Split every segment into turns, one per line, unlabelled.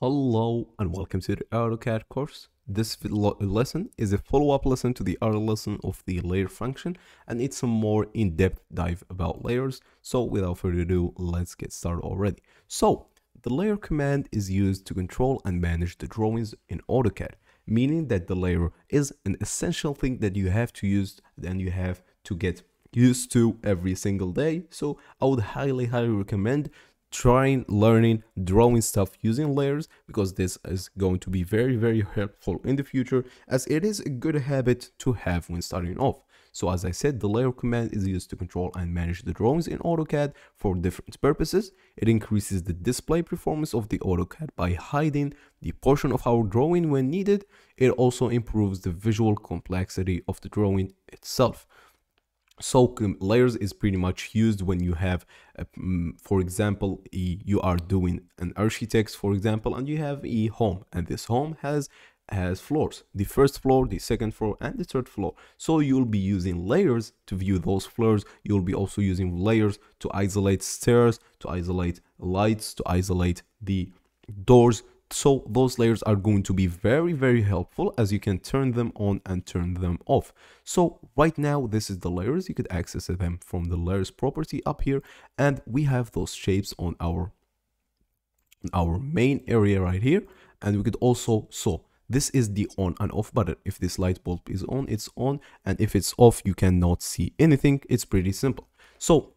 Hello and welcome to the AutoCAD course. This lesson is a follow-up lesson to the other lesson of the layer function and it's a more in-depth dive about layers. So without further ado, let's get started already. So the layer command is used to control and manage the drawings in AutoCAD, meaning that the layer is an essential thing that you have to use and you have to get used to every single day. So I would highly, highly recommend trying learning drawing stuff using layers because this is going to be very very helpful in the future as it is a good habit to have when starting off so as i said the layer command is used to control and manage the drawings in autocad for different purposes it increases the display performance of the autocad by hiding the portion of our drawing when needed it also improves the visual complexity of the drawing itself so layers is pretty much used when you have a, uh, for example you are doing an architects for example and you have a home and this home has has floors the first floor the second floor and the third floor so you'll be using layers to view those floors you'll be also using layers to isolate stairs to isolate lights to isolate the doors so those layers are going to be very, very helpful as you can turn them on and turn them off. So right now, this is the layers. You could access them from the layers property up here. And we have those shapes on our, our main area right here. And we could also, so this is the on and off button. If this light bulb is on, it's on. And if it's off, you cannot see anything. It's pretty simple. So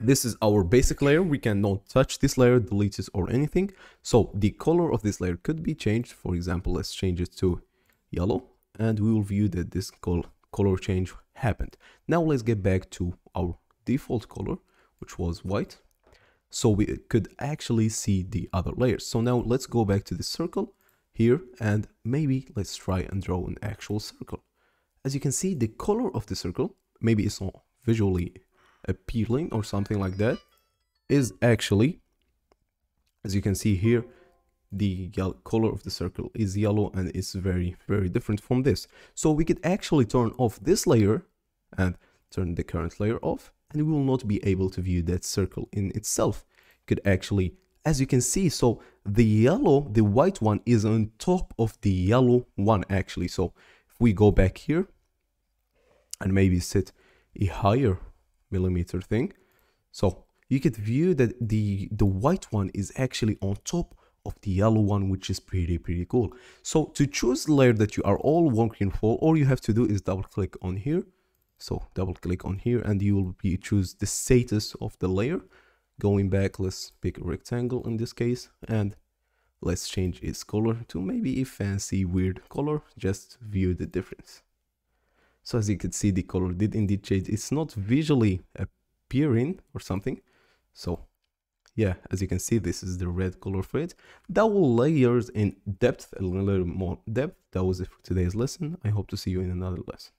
this is our basic layer. We cannot touch this layer, delete it or anything. So the color of this layer could be changed. For example, let's change it to yellow and we will view that this col color change happened. Now let's get back to our default color, which was white. So we could actually see the other layers. So now let's go back to the circle here and maybe let's try and draw an actual circle. As you can see, the color of the circle, maybe it's not visually appealing or something like that is actually as you can see here the color of the circle is yellow and it's very very different from this so we could actually turn off this layer and turn the current layer off and we will not be able to view that circle in itself you could actually as you can see so the yellow the white one is on top of the yellow one actually so if we go back here and maybe set a higher millimeter thing. So you could view that the, the white one is actually on top of the yellow one which is pretty pretty cool so to choose layer that you are all working for all you have to do is double click on here so double click on here and you will be choose the status of the layer going back let's pick a rectangle in this case and let's change its color to maybe a fancy weird color just view the difference so as you can see, the color did indeed change. It's not visually appearing or something. So yeah, as you can see, this is the red color for it. That will layers in depth, a little more depth. That was it for today's lesson. I hope to see you in another lesson.